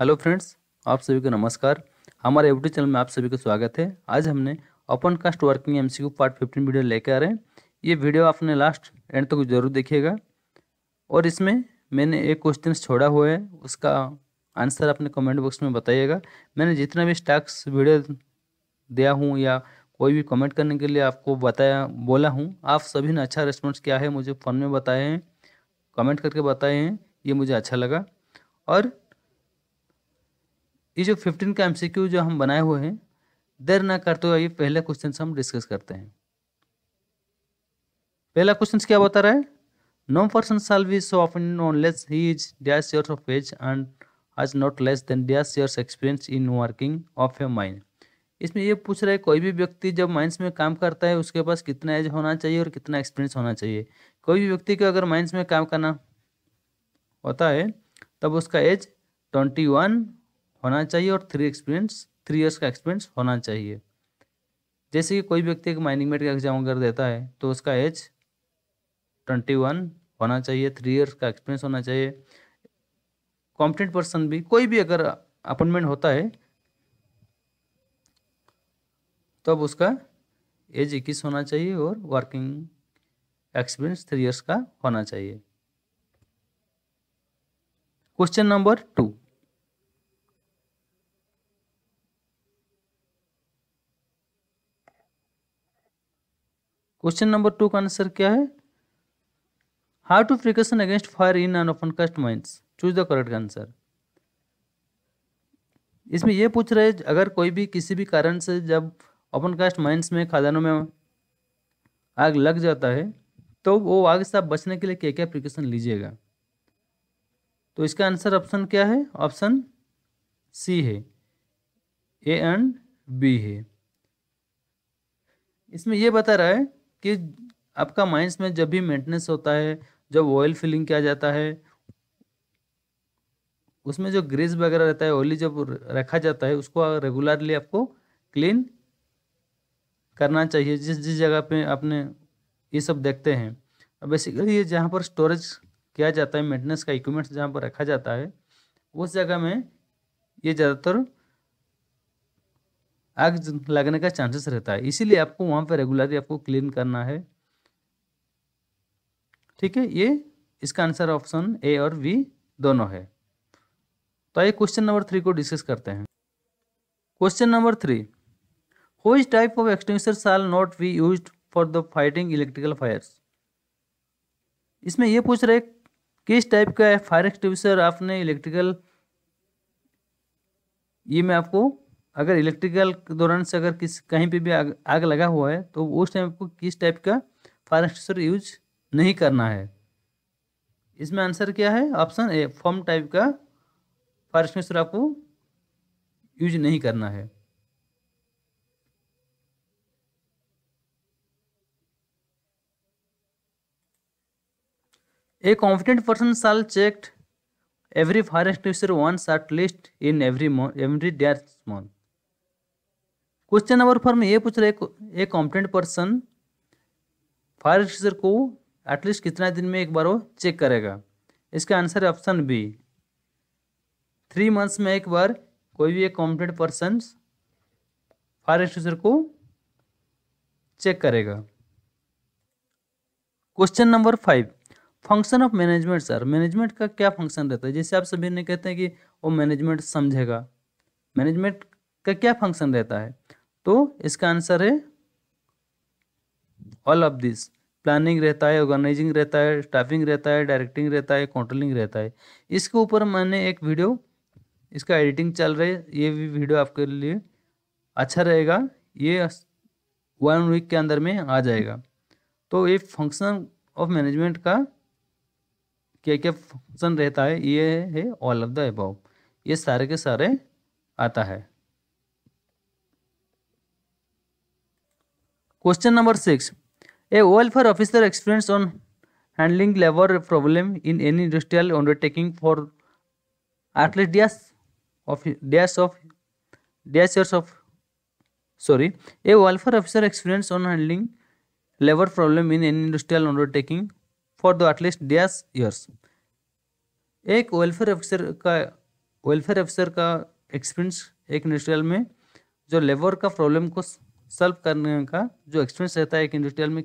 Hello friends आप सभी को नमस्कार हमारे यूट्यूब चैनल में आप सभी का स्वागत है आज हमने open cast working MCQ part fifteen video लेकर आ रहे हैं ये वीडियो आपने लास्ट एंड तक तो जरूर देखिएगा और इसमें मैंने एक क्वेश्चन छोड़ा हुआ है उसका आंसर आपने कमेंट बॉक्स में बताइएगा मैंने जितना भी स्टाक्स वीडियो दिया हूँ या कोई भी कमेंट करने के लिए आपको बताया बोला हूँ आप सभी ने अच्छा रिस्पॉन्स किया है मुझे फ़ोन में बताए हैं कमेंट करके बताए हैं ये मुझे अच्छा लगा और ये जो फिफ्टीन का एमसीक्यू जो हम बनाए हुए हैं देर ना करते तो हुए पहले पहला क्वेश्चन हम डिस्कस करते हैं पहला क्वेश्चन क्या बता रहा है no person shall so he is dash of age and आज not less than dash years experience in working of a mine इसमें ये पूछ रहा है कोई भी व्यक्ति जब माइंस में काम करता है उसके पास कितना एज होना चाहिए और कितना एक्सपीरियंस होना चाहिए कोई भी व्यक्ति को अगर माइंस में काम करना होता है तब उसका एज ट्वेंटी वन होना चाहिए और थ्री एक्सपीरियंस थ्री ईयर्स का एक्सपीरियंस होना चाहिए जैसे कि कोई व्यक्ति एक माइनिंग मेट का एग्जाम अगर देता है तो उसका एज ट्वेंटी वन होना चाहिए थ्री ईयर्स का एक्सपीरियंस होना चाहिए कॉम्पिटेंट पर्सन भी कोई भी अगर अपॉइंटमेंट होता है तब उसका एज इक्कीस होना चाहिए और वर्किंग एक्सपीरियंस थ्री ईयर्स का होना चाहिए question number two question number two का आंसर क्या है how to precaution against fire in an open cast mines choose the correct answer इसमें यह पूछ रहे अगर कोई भी किसी भी कारण से जब ओपन कास्ट माइंस में खादानों में आग लग जाता है तो वो आग से आप बचने के लिए क्या क्या प्रिकॉशन लीजिएगा तो इसका आंसर ऑप्शन क्या है ऑप्शन सी है ए एंड बी है इसमें यह बता रहा है कि आपका माइंस में जब भी मेंटेनेंस होता है जब ऑयल फिलिंग किया जाता है उसमें जो ग्रीस वगैरह रहता है ऑयली जब रखा जाता है उसको रेगुलरली आपको क्लीन करना चाहिए जिस जिस जगह पे आपने ये सब देखते हैं अब बेसिकली ये जहाँ पर स्टोरेज किया जाता है मेंटेनेंस का इक्विपमेंट्स जहाँ पर रखा जाता है उस जगह में ये ज़्यादातर आग लगने का चांसेस रहता है इसीलिए आपको वहाँ पर रेगुलरली आपको क्लीन करना है ठीक है ये इसका आंसर ऑप्शन ए और बी दोनों है तो आइए क्वेश्चन नंबर थ्री को डिस्कस करते हैं question number three which type of extinguisher shall not be use for the fighting electrical fires इसमें ये पूछ रहे किस टाइप का फायर एक्सटिंग्विशर आपने इलेक्ट्रिकल ये मैं आपको अगर इलेक्ट्रिकल के दौरान से अगर किस कहीं पे भी आग, आग लगा हुआ है तो उस टाइम आपको किस टाइप का फायर एक्सटिंग्विशर यूज नहीं करना है इसमें आंसर क्या है ऑप्शन ए फॉर्म टाइप का फायर एक्सटिंग्विशर आपको यूज नहीं करना है a confident person shall checked every fire extinguisher once at least in every month, every day question number four में ये पूछ रहे एक कॉम्पिटेंट पर्सन फायर ऑफिसर को एटलीस्ट कितना दिन में एक बार वो चेक करेगा इसका आंसर है ऑप्शन बी थ्री मंथ्स में एक बार कोई भी एक कॉम्पिटेंट पर्सन फायर ऑफिसर को चेक करेगा question number five function of management sir management का क्या फंक्शन रहता है जैसे आप सभी ने कहते हैं कि वो मैनेजमेंट समझेगा मैनेजमेंट का क्या फंक्शन रहता है तो इसका आंसर है ऑल ऑफ दिस प्लानिंग रहता है ऑर्गेनाइजिंग रहता है स्टाफिंग रहता है डायरेक्टिंग रहता है कंट्रोलिंग रहता है इसके ऊपर मैंने एक वीडियो इसका एडिटिंग चल रही है ये भी वीडियो आपके लिए अच्छा रहेगा ये वन वीक के अंदर में आ जाएगा तो ये फंक्शन ऑफ मैनेजमेंट का क्या क्या फंक्शन रहता है ये है ऑल ऑफ द अबाउ ये सारे के सारे आता है question number six a welfare officer experience on handling labour problem in any industrial undertaking for at least dash of dash of dash of sorry a welfare officer experience on handling labour problem in any industrial undertaking for the at least dash years एक welfare officer का welfare officer का experience एक industrial में जो labour का problem को solve करने का जो एक्सपीरियंस रहता है एक इंडस्ट्रियल में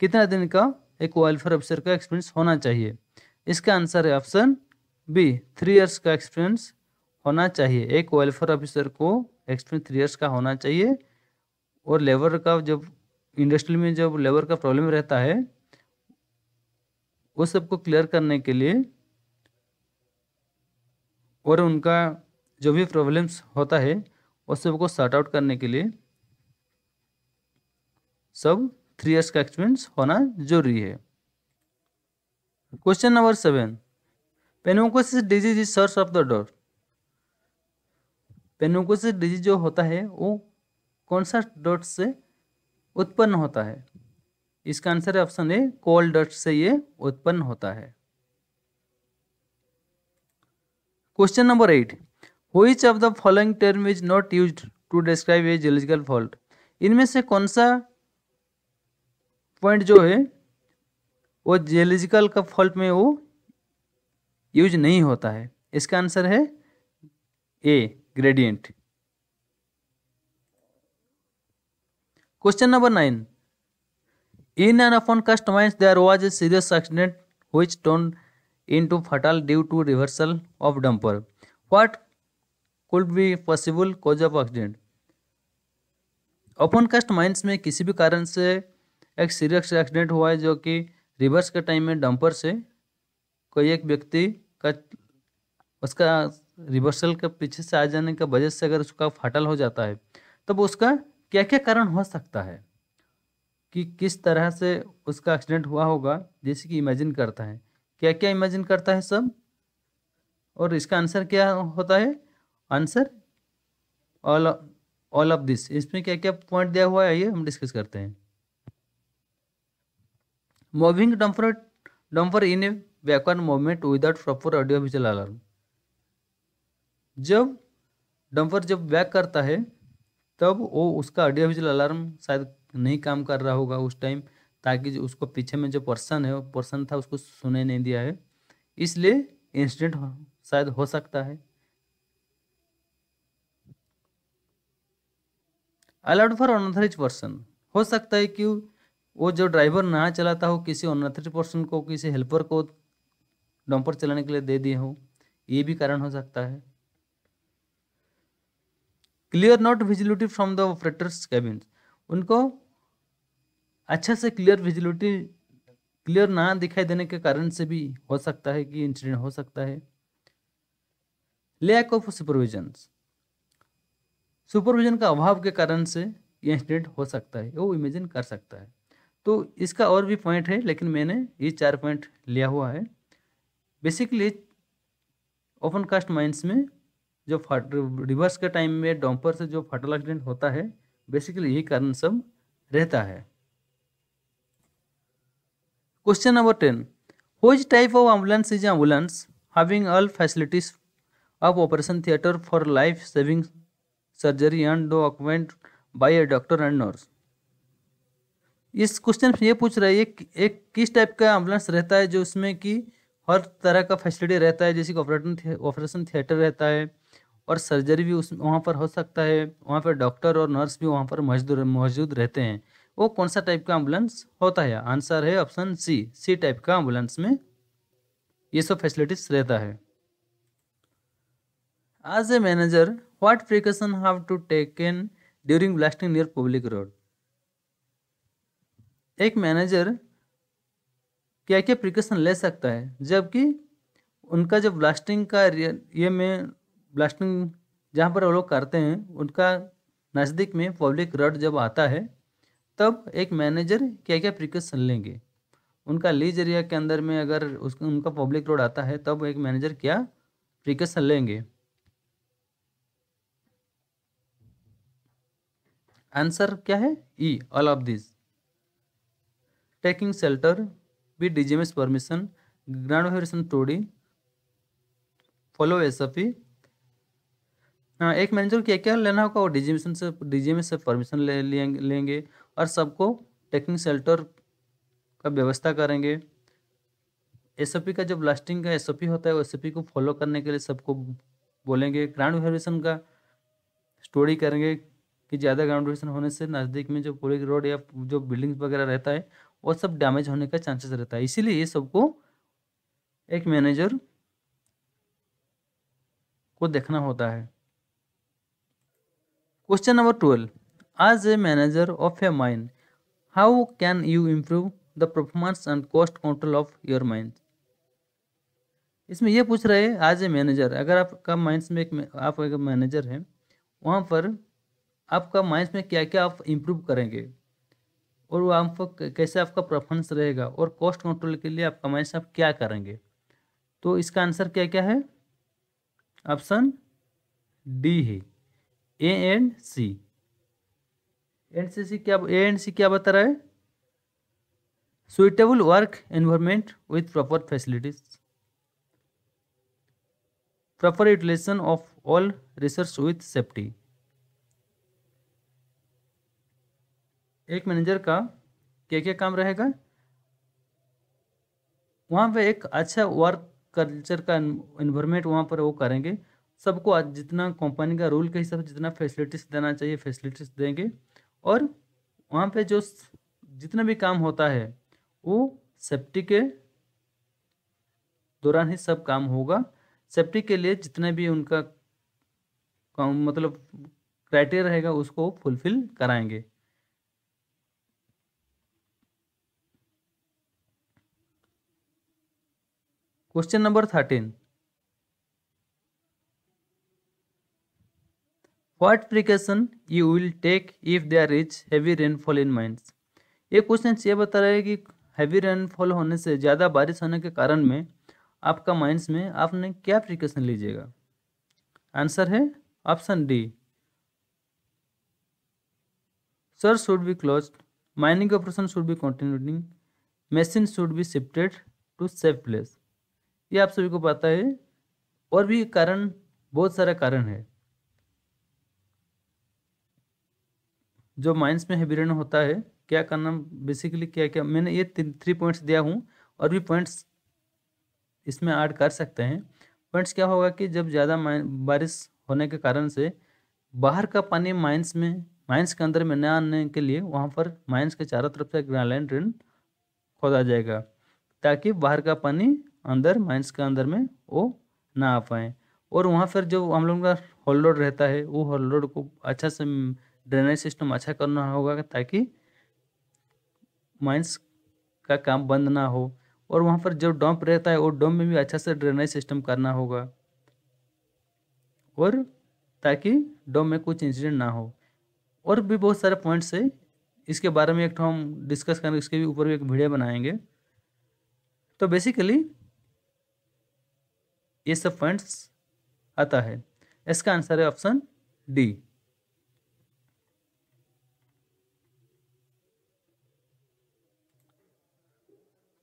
कितना दिन का एक वेलफेयर ऑफिसर का एक्सपीरियंस होना चाहिए इसका आंसर है ऑप्शन बी थ्री ईयर्स का एक्सपीरियंस होना चाहिए एक वेलफेयर ऑफिसर को एक्सपीरियंस थ्री ईयर्स का होना चाहिए और लेबर का जब इंडस्ट्री में जब लेबर का प्रॉब्लम रहता है वो सबको क्लियर करने के लिए और उनका जो भी प्रॉब्लम्स होता है उस सबको सॉर्ट आउट करने के लिए सब थ्री ईयर्स का एक्सपीरियंस होना जरूरी है question number seven pneumoconiosis disease is source of the डॉट पेनोकोसिस डिजीज जो होता है वो कौन सा डॉट से उत्पन्न होता है इसका आंसर ऑप्शन ए कोल डॉट से ये उत्पन्न होता है question number eight which of the following term is not used to describe a geological fault इनमें से कौन सा पॉइंट जो है वो जियोलॉजिकल का फॉल्ट में वो यूज नहीं होता है इसका आंसर है a gradient question number nine in an open cast mines there was a serious accident which turned into fatal due to reversal of dumper what could be possible cause of accident open cast mines में किसी भी कारण से एक serious accident हुआ है जो कि रिवर्स के टाइम में डंपर से कोई एक व्यक्ति का उसका रिवर्सल के पीछे से आ जाने की वजह से अगर उसका फाटल हो जाता है तब उसका क्या क्या कारण हो सकता है कि किस तरह से उसका एक्सीडेंट हुआ होगा जैसे कि इमेजिन करता है क्या क्या इमेजिन करता है सब और इसका आंसर क्या होता है answer all all of this इसमें क्या क्या पॉइंट दिया हुआ है ये हम डिस्कस करते हैं moving dumper dumper in a backward movement without proper audio visual alarm जब डम्फर जब बैक करता है तब वो उसका ऑडियो विजुअल अलार्म शायद नहीं काम कर रहा होगा उस टाइम ताकि जो उसको पीछे में जो पर्सन है वो पर्सन था उसको सुने नहीं दिया है इसलिए इंसिडेंट शायद हो सकता है अलर्ट फॉर अनऑथराइज पर्सन हो सकता है कि वो जो ड्राइवर ना चलाता हो किसी अनथरी पर्सन को किसी हेल्पर को डंपर चलाने के लिए दे दिए हो ये भी कारण हो सकता है clear not visibility from the operators cabin उनको अच्छा से क्लियर विजिलिटी क्लियर ना दिखाई देने के कारण से भी हो सकता है कि इंसिडेंट हो सकता है लैक ऑफ सुपरविजन सुपरविजन का अभाव के कारण से ये इंसिडेंट हो सकता है वो इमेजिन कर सकता है तो इसका और भी पॉइंट है लेकिन मैंने ये चार पॉइंट लिया हुआ है बेसिकली ओपन कास्ट माइंस में जो फट रिवर्स के टाइम में डॉम्पर से जो फटल एक्सीडेंट होता है बेसिकली यही कारण सब रहता है question number ten which type of ambulance is ambulance having all facilities of operation theatre for life saving surgery and डो ऑक्यूमेंट by a doctor and nurse इस क्वेश्चन ये पूछ रहा है एक एक किस टाइप का एम्बुलेंस रहता है जो उसमें कि हर तरह का फैसिलिटी रहता है जैसे कि ऑपरेशन ऑपरेशन थिएटर रहता है और सर्जरी भी उस वहाँ पर हो सकता है वहाँ पर डॉक्टर और नर्स भी वहाँ पर मौजूद मौजूद रहते हैं वो कौन सा टाइप का एम्बुलेंस होता है आंसर है ऑप्शन सी सी टाइप का एम्बुलेंस में ये सब फैसिलिटीज रहता है as a manager what precaution have to taken during blasting near public road एक मैनेजर क्या क्या प्रिकॉशन ले सकता है जबकि उनका जो ब्लास्टिंग का ये में ब्लास्टिंग जहाँ पर वो लोग करते हैं उनका नज़दीक में पब्लिक रड जब आता है तब एक मैनेजर क्या क्या प्रिकॉशन लेंगे उनका लीज एरिया के अंदर में अगर उस उनका पब्लिक रोड आता है तब एक मैनेजर क्या प्रिकॉशन लेंगे आंसर क्या है E all of this taking shelter with DGMS permission, Grand Operation 2D, follow SFP. E. हाँ, एक मैनेजर क्या क्या लेना होगा वो डीजीएमएस से डीजीएमएस से परमिशन ले लेंगे और सबको टेकिंग सेल्टर का व्यवस्था करेंगे एस e का जब लास्टिंग का एस e होता है एस को फॉलो करने के लिए सबको बोलेंगे ग्राउंड वेरिएशन का स्टोरी करेंगे कि ज़्यादा ग्राउंड वेरिएशन होने से नज़दीक में जो पुलिस रोड या जो बिल्डिंग्स वगैरह रहता है वो सब डैमेज होने का चांसेस रहता है इसीलिए ये सबको एक मैनेजर को देखना होता है question number twelve as a manager of a mine how can you improve the performance and cost control of your mine इसमें ये पूछ रहे हैं आज ए मैनेजर अगर आपका माइंस में एक आप एक मैनेजर हैं वहाँ पर आपका माइंस में क्या क्या आप इम्प्रूव करेंगे और वो आपको कैसे आपका प्रेफरेंस रहेगा और कॉस्ट कंट्रोल के लिए आप कमाई से आप क्या करेंगे तो इसका आंसर क्या क्या है ऑप्शन डी है A and C N C सी क्या ए एंड सी क्या बता रहा है suitable work environment with proper facilities proper utilisation of all resource with safety एक मैनेजर का क्या क्या काम रहेगा वहाँ पे एक अच्छा वर्क कल्चर का इन्वायरमेंट वहाँ पर वो करेंगे सबको जितना कंपनी का रूल के हिसाब से जितना फैसिलिटीज देना चाहिए फैसिलिटीज देंगे और वहाँ पे जो जितना भी काम होता है वो सेफ्टी के दौरान ही सब काम होगा सेफ्टी के लिए जितना भी उनका काम मतलब क्राइटेरिया रहेगा उसको फुलफिल कराएंगे question number thirteen what precaution you will take if there is heavy rainfall in mines ये क्वेश्चन ये बता रहा है कि हैवी रेनफॉल होने से ज़्यादा बारिश होने के कारण में आपका माइंस में आपने क्या प्रिकॉशन लीजिएगा आंसर है option D sir should be close mining operation should be continuing machine should be shifted to safe place ये आप सभी को पता है और भी कारण बहुत सारा कारण है जो माइंस में हेबीरेन होता है क्या करना बेसिकली क्या क्या मैंने ये थ्री पॉइंट्स दिया हूँ और भी पॉइंट्स इसमें ऐड कर सकते हैं पॉइंट्स क्या होगा कि जब ज़्यादा बारिश होने के कारण से बाहर का पानी माइंस में माइंस के अंदर में न आने के लिए वहाँ पर माइंस के चारों तरफ से ग्राइलाइन ड्रेन खोदा जाएगा ताकि बाहर का पानी अंदर माइंस के अंदर में वो ना आ पाए और वहाँ फिर जो हम लोगों का हॉल रोड रहता है वो हॉल रोड को अच्छा से ड्रेनेज सिस्टम अच्छा करना होगा ताकि माइंस का काम बंद ना हो और वहाँ पर जो डॉम्प रहता है वो डॉम्प में भी अच्छा से ड्रेनेज सिस्टम करना होगा और ताकि डोम में कुछ इंसिडेंट ना हो और भी बहुत सारे पॉइंट्स है इसके बारे में एक हम डिस्कस करेंगे इसके भी ऊपर भी एक वीडियो बनाएंगे तो बेसिकली ये सब पॉइंट्स आता है इसका आंसर है option D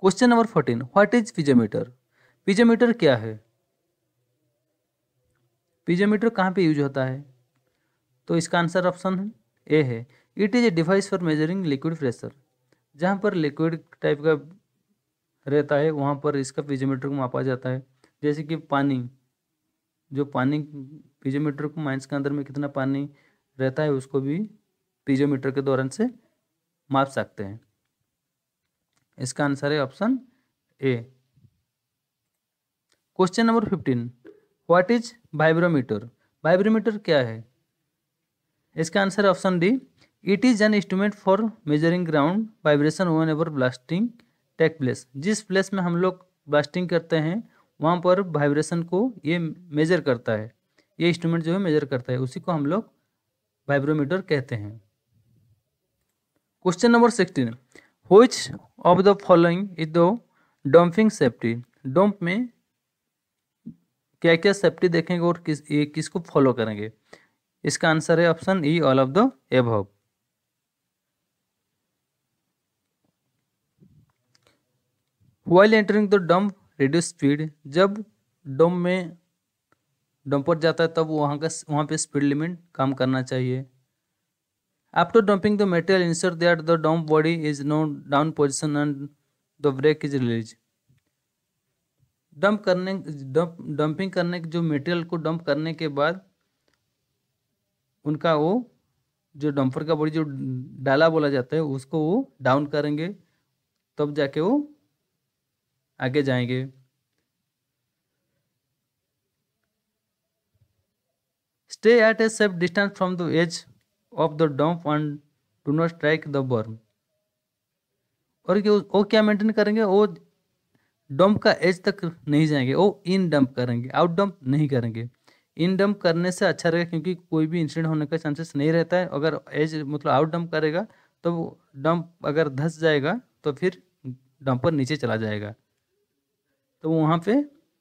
question number fourteen what is piezometer piezometer क्या है पिजोमीटर कहाँ पे यूज होता है तो इसका आंसर ऑप्शन ए है it is a device for measuring liquid pressure जहाँ पर लिक्विड टाइप का रहता है वहाँ पर इसका पिजोमीटर को मापा जाता है जैसे कि पानी जो पानी पीजोमीटर को माइंस के अंदर में कितना पानी रहता है उसको भी पीजोमीटर के दौरान से माप सकते हैं इसका आंसर है option A question number fifteen what is vibrometer vibrometer क्या है इसका answer option D it is an instrument for measuring ground vibration whenever blasting take place जिस प्लेस में हम लोग ब्लास्टिंग करते हैं वहाँ पर वाइब्रेशन को ये मेजर करता है ये इंस्ट्रूमेंट जो है मेजर करता है उसी को हम लोग वाइब्रोमीटर कहते हैं question number sixteen which of the following is the dumping safety dump में क्या क्या सेफ्टी देखेंगे और किस ये किसको फॉलो करेंगे इसका आंसर है option E all of the above while entering the dump radio speed जब डोम में डम्पर जाता है तब वहाँ का वहाँ पे स्पीड लिमिट काम करना चाहिए after dumping the material ensure that the dump body is no down position and the brake is release dump करने डंपिंग करने के जो मटेरियल को डंप करने के बाद उनका वो जो डंपर का बॉडी जो डाला बोला जाता है उसको वो डाउन करेंगे तब जाके वो आगे जाएंगे stay at a safe distance from the edge of the dump and do not strike the berm और वो क्या मेंटेन करेंगे वो डंप का एज तक नहीं जाएंगे वो इन डंप करेंगे आउट डंप नहीं करेंगे इन डंप करने से अच्छा रहेगा क्योंकि कोई भी इंसिडेंट होने का चांसेस नहीं रहता है अगर एज मतलब आउट डंप करेगा तो डंप अगर धस जाएगा तो फिर डंपर नीचे चला जाएगा तो वहाँ पे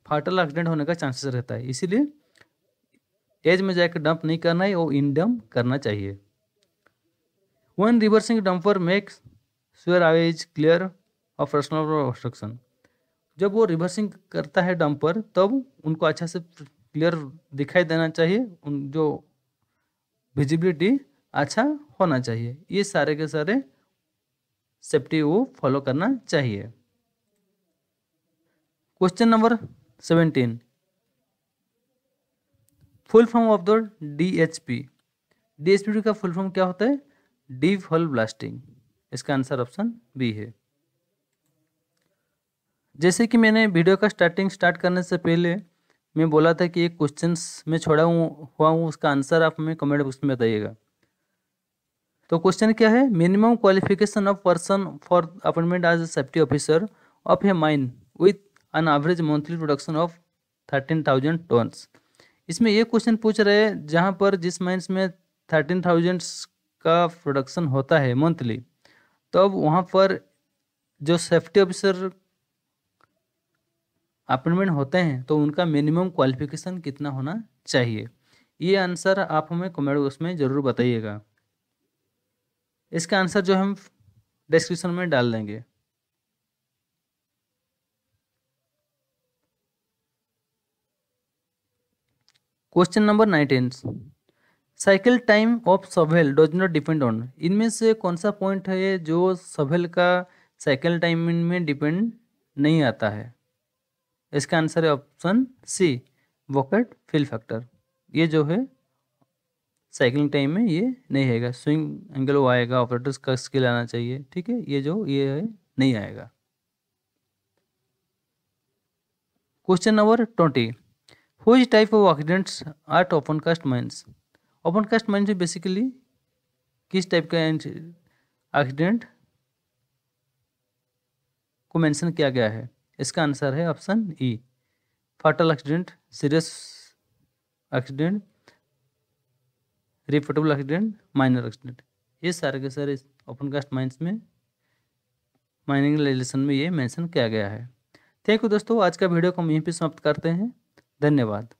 फाटल एक्सीडेंट होने का चांसेस रहता है इसीलिए एज में जाकर डंप नहीं करना है और इन डंप करना चाहिए when reversing dumper make sure always clear of personal obstruction जब वो रिवर्सिंग करता है डंपर तब उनको अच्छा से क्लियर दिखाई देना चाहिए उन जो विजिबिलिटी अच्छा होना चाहिए ये सारे के सारे सेफ्टी वो फॉलो करना चाहिए question number seventeen full form of the D H P D H P का फुल फॉर्म क्या होता है डी फॉल ब्लास्टिंग इसका आंसर ऑप्शन बी है जैसे कि मैंने वीडियो का स्टार्टिंग स्टार्ट करने से पहले मैं बोला था कि एक क्वेश्चन में छोड़ा हूँ हुआ हूँ उसका आंसर आप हमें कमेंट बॉक्स में बताइएगा तो क्वेश्चन क्या है minimum qualification of person for appointment as a safety officer of a mine with an average monthly production of thirteen thousand tons. इसमें ये क्वेश्चन पूछ रहे हैं जहाँ पर जिस माइंस में थर्टीन थाउजेंड का प्रोडक्शन होता है मंथली तब तो वहाँ पर जो सेफ्टी ऑफिसर अपॉइंटमेंट होते हैं तो उनका मिनिमम क्वालिफिकेशन कितना होना चाहिए ये आंसर आप हमें कमेंट बॉक्स में ज़रूर बताइएगा इसका आंसर जो हम डिस्क्रिप्शन में डाल देंगे question number nineteen cycle time of shovel does not depend on इनमें से कौन सा पॉइंट है जो सवेल का साइकिल टाइम में डिपेंड नहीं आता है इसका आंसर है option C bucket fill factor ये जो है साइकिलिंग टाइम में ये नहीं आएगा स्विंग एंगल वो आएगा ऑपरेटर्स का स्किल आना चाहिए ठीक है ये जो ये है नहीं आएगा question number twenty which type of आट ओपन open cast mines open cast mines basically किस टाइप का एक्सीडेंट को मेंशन किया गया है इसका आंसर है option E fatal accident serious accident reportable accident minor accident ये सारे के सारे ओपन कास्ट माइंस में माइनिंग रिलेशन में ये मेंशन किया गया है थैंक यू दोस्तों आज का वीडियो को हम यहीं पे समाप्त करते हैं धन्यवाद